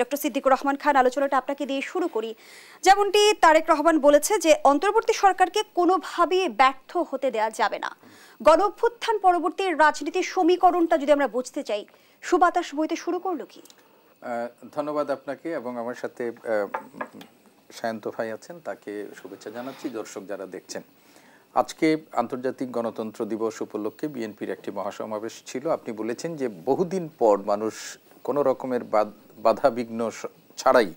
doctor Siddiqur Rahman খান আলোচনাটা আপনাকে দিয়ে শুরু করি যেমনটি তারেক রহমান বলেছে যে অন্তর্বর্তী সরকারকে কোনোভাবেই ব্যর্থ হতে দেওয়া যাবে না গণভ্যুত্থান পরবর্তী রাজনীতির সমীকরণটা যদি আমরা বুঝতে চাই সুবাতাস বইতে শুরু করলো কি ধন্যবাদ আপনাকে এবং আমার সাথে সায়ন্ত ভাই আছেন তাকে শুভেচ্ছা জানাচ্ছি দর্শক যারা দেখছেন আজকে আন্তর্জাতিক গণতন্ত্র দিবস উপলক্ষে বিএনপির একটি মহাসমাবেশ ছিল আপনি বলেছেন যে বহুদিন পর মানুষ কোনো রকমের বাদ বাধা বিঘ্ন ছাড়াই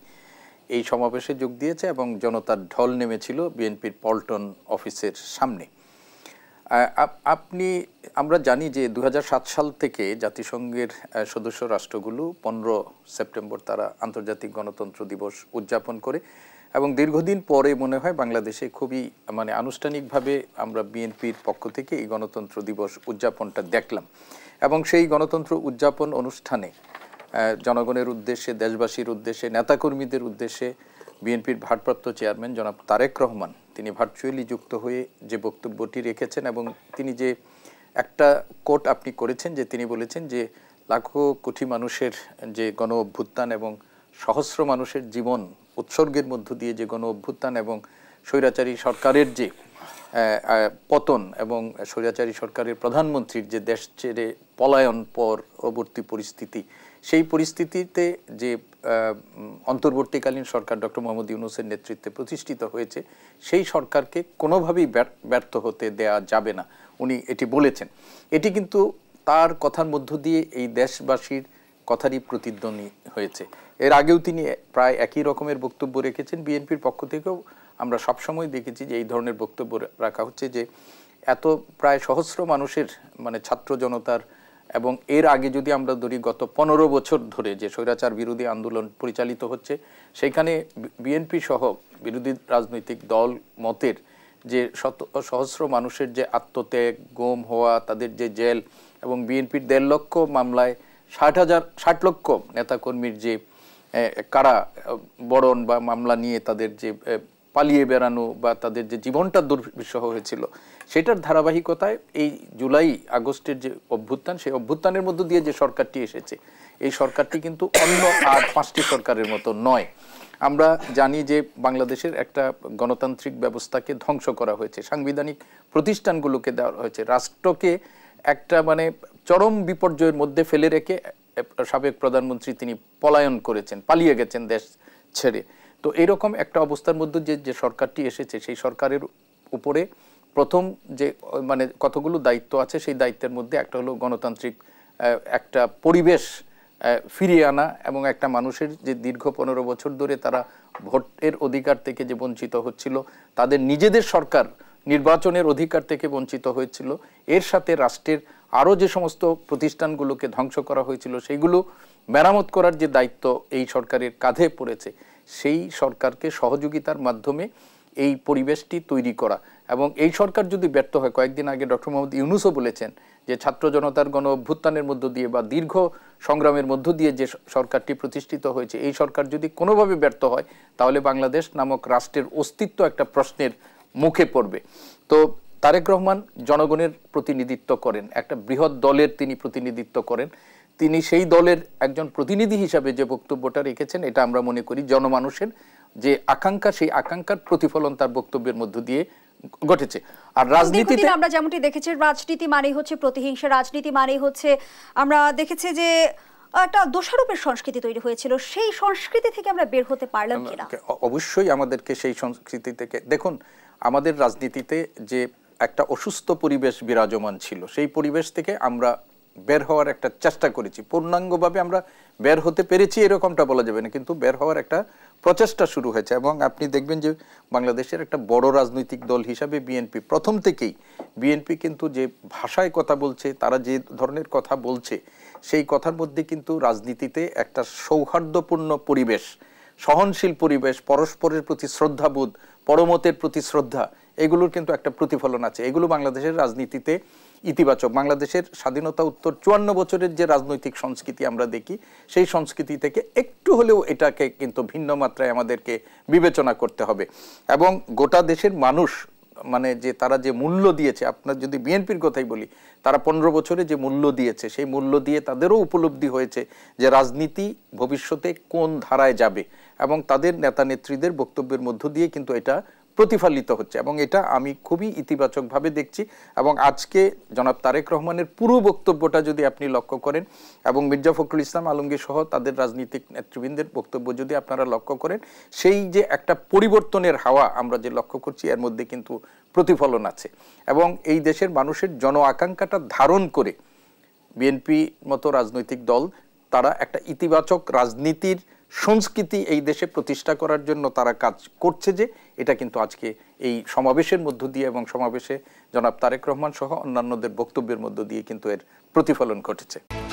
এই সমাবেশে যোগ দিয়েছে এবং জনতার ঢল নেমেছিল বিএনপির পল্টন অফিসের সামনে আপনি আমরা জানি যে দু সাল থেকে জাতিসংঘের সদস্য রাষ্ট্রগুলো পনেরো সেপ্টেম্বর তারা আন্তর্জাতিক গণতন্ত্র দিবস উদযাপন করে এবং দীর্ঘদিন পরে মনে হয় বাংলাদেশে খুবই মানে আনুষ্ঠানিকভাবে আমরা বিএনপির পক্ষ থেকে এই গণতন্ত্র দিবস উদযাপনটা দেখলাম এবং সেই গণতন্ত্র উদযাপন অনুষ্ঠানে জনগণের উদ্দেশ্যে দেশবাসীর উদ্দেশ্যে নেতাকর্মীদের উদ্দেশ্যে বিএনপির ভারপ্রাপ্ত চেয়ারম্যান জনাব তারেক রহমান তিনি ভার্চুয়ালি যুক্ত হয়ে যে বক্তব্যটি রেখেছেন এবং তিনি যে একটা কোট আপনি করেছেন যে তিনি বলেছেন যে লাখো কোটি মানুষের যে গণ অভ্যুত্থান এবং সহস্র মানুষের জীবন উৎসর্গের মধ্য দিয়ে যে গণ অভ্যুত্থান এবং স্বৈরাচারী সরকারের যে পতন এবং স্বৈরাচারী সরকারের প্রধানমন্ত্রীর যে দেশ ছেড়ে পলায়ন পরবর্তী পরিস্থিতি সেই পরিস্থিতিতে যে অন্তর্বর্তীকালীন সরকার ডক্টর মোহাম্মদ ইউনুসের নেতৃত্বে প্রতিষ্ঠিত হয়েছে সেই সরকারকে কোনোভাবেই ব্যর্থ হতে দেয়া যাবে না উনি এটি বলেছেন এটি কিন্তু তার কথার মধ্য দিয়ে এই দেশবাসীর কথারই প্রতিদ্বন্দ্বী হয়েছে এর আগেও তিনি প্রায় একই রকমের বক্তব্য রেখেছেন বিএনপির পক্ষ থেকেও আমরা সবসময় দেখেছি যে এই ধরনের বক্তব্য রাখা হচ্ছে যে এত প্রায় সহস্র মানুষের মানে ছাত্র জনতার এবং এর আগে যদি আমরা ধরি গত পনেরো বছর ধরে যে স্বৈরাচার বিরোধী আন্দোলন পরিচালিত হচ্ছে সেখানে বিএনপি সহ বিরোধী রাজনৈতিক দল মতের যে শত সহস্র মানুষের যে আত্মত্যাগ গম হওয়া তাদের যে জেল এবং বিএনপির দেড় লক্ষ মামলায় ষাট হাজার ষাট লক্ষ নেতাকর্মীর যে কারা বরণ বা মামলা নিয়ে তাদের যে পালিয়ে বেড়ানো বা তাদের যে জীবনটা দুর্বিষহ হয়েছিল সেটার ধারাবাহিকতায় এই জুলাই আগস্টের যে অভ্যুত্থান সেই অভ্যুত্থানের মধ্য দিয়ে যে সরকারটি এসেছে এই সরকারটি কিন্তু অন্য আর পাঁচটি সরকারের মতো নয় আমরা জানি যে বাংলাদেশের একটা গণতান্ত্রিক ব্যবস্থাকে ধ্বংস করা হয়েছে সাংবিধানিক প্রতিষ্ঠানগুলোকে দেওয়া হয়েছে রাষ্ট্রকে একটা মানে চরম বিপর্যয়ের মধ্যে ফেলে রেখে সাবেক প্রধানমন্ত্রী তিনি পলায়ন করেছেন পালিয়ে গেছেন দেশ ছেড়ে তো এরকম একটা অবস্থার মধ্যে যে যে সরকারটি এসেছে সেই সরকারের উপরে প্রথম যে মানে কতগুলো দায়িত্ব আছে সেই দায়িত্বের মধ্যে একটা হলো গণতান্ত্রিক একটা পরিবেশ ফিরিয়ে আনা এবং একটা মানুষের যে দীর্ঘ পনেরো বছর ধরে তারা ভোটের অধিকার থেকে যে বঞ্চিত হচ্ছিল তাদের নিজেদের সরকার নির্বাচনের অধিকার থেকে বঞ্চিত হয়েছিল এর সাথে রাষ্ট্রের আরও যে সমস্ত প্রতিষ্ঠানগুলোকে ধ্বংস করা হয়েছিল সেগুলো মেরামত করার যে দায়িত্ব এই সরকারের কাঁধে পড়েছে সেই সরকারকে সহযোগিতার মাধ্যমে এই পরিবেশটি তৈরি করা এবং এই সরকার যদি ব্যর্থ হয় কয়েকদিন আগে ডক্টর মোহাম্মদ ইউনুসও বলেছেন যে ছাত্র জনতার গণ অভ্যুত্থানের মধ্য দিয়ে বা দীর্ঘ সংগ্রামের মধ্য দিয়ে যে সরকারটি প্রতিষ্ঠিত হয়েছে এই সরকার যদি কোনোভাবে ব্যর্থ হয় তাহলে বাংলাদেশ নামক রাষ্ট্রের অস্তিত্ব একটা প্রশ্নের মুখে পড়বে তো তারেক রহমান জনগণের প্রতিনিধিত্ব করেন একটা বৃহৎ দলের তিনি প্রতিনিধিত্ব করেন তিনি সেই দলের একজন প্রতিনিধি হিসাবে যে বক্তব্যটা রেখেছেন এটা আমরা মনে করি জনমানুষের যে আকাঙ্ক্ষা সেই আকাঙ্ক্ষার প্রতিফলন তার বক্তব্যের মধ্য দিয়ে ঘটেছে আর রাজনীতিতে আমরা যেমনটি দেখেছি রাজনীতি মানেই হচ্ছে প্রতিহিংসা রাজনীতি মানেই হচ্ছে আমরা দেখেছি যে একটা দোষারোপের সংস্কৃতি তৈরি হয়েছিল সেই সংস্কৃতি থেকে আমরা বের হতে পারলাম কিনা অবশ্যই আমাদেরকে সেই সংস্কৃতি থেকে দেখুন আমাদের রাজনীতিতে যে একটা অসুস্থ পরিবেশ বিরাজমান ছিল সেই পরিবেশ থেকে আমরা বের হওয়ার একটা চেষ্টা করেছি পূর্ণাঙ্গভাবে আমরা বের হতে পেরেছি এরকমটা বলা যাবে না কিন্তু বের হওয়ার একটা প্রচেষ্টা শুরু হয়েছে এবং আপনি দেখবেন যে বাংলাদেশের একটা বড় রাজনৈতিক দল হিসাবে বিএনপি প্রথম থেকেই বিএনপি কিন্তু যে ভাষায় কথা বলছে তারা যে ধরনের কথা বলছে সেই কথার মধ্যে কিন্তু রাজনীতিতে একটা সৌহার্দ্যপূর্ণ পরিবেশ সহনশীল পরিবেশ পরস্পরের প্রতি শ্রদ্ধাবোধ পরমতের প্রতি শ্রদ্ধা এগুলোর কিন্তু একটা প্রতিফলন আছে এগুলো বাংলাদেশের রাজনীতিতে ইতিবাচক বাংলাদেশের স্বাধীনতা উত্তর চুয়ান্ন বছরের যে রাজনৈতিক সংস্কৃতি আমরা দেখি সেই সংস্কৃতি থেকে একটু হলেও এটাকে কিন্তু ভিন্ন মাত্রায় আমাদেরকে বিবেচনা করতে হবে এবং গোটা দেশের মানুষ মানে যে তারা যে মূল্য দিয়েছে আপনার যদি বিএনপির কথাই বলি তারা পনেরো বছরে যে মূল্য দিয়েছে সেই মূল্য দিয়ে তাদেরও উপলব্ধি হয়েছে যে রাজনীতি ভবিষ্যতে কোন ধারায় যাবে এবং তাদের নেতা নেত্রীদের বক্তব্যের মধ্য দিয়ে কিন্তু এটা প্রতিফলিত হচ্ছে এবং এটা আমি খুবই ইতিবাচকভাবে দেখছি এবং আজকে জনাব তারেক রহমানের পুরো বক্তব্যটা যদি আপনি লক্ষ্য করেন এবং মির্জা ফখরুল ইসলাম আলমগীর সহ তাদের রাজনীতিক নেতৃবৃন্দের বক্তব্য যদি আপনারা লক্ষ্য করেন সেই যে একটা পরিবর্তনের হাওয়া আমরা যে লক্ষ্য করছি এর মধ্যে কিন্তু প্রতিফলন আছে এবং এই দেশের মানুষের জন আকাঙ্ক্ষাটা ধারণ করে বিএনপি মতো রাজনৈতিক দল তারা একটা ইতিবাচক রাজনীতির সংস্কৃতি এই দেশে প্রতিষ্ঠা করার জন্য তারা কাজ করছে যে এটা কিন্তু আজকে এই সমাবেশের মধ্য দিয়ে এবং সমাবেশে জনাব তারেক রহমান সহ অন্যান্যদের বক্তব্যের মধ্য দিয়ে কিন্তু এর প্রতিফলন ঘটেছে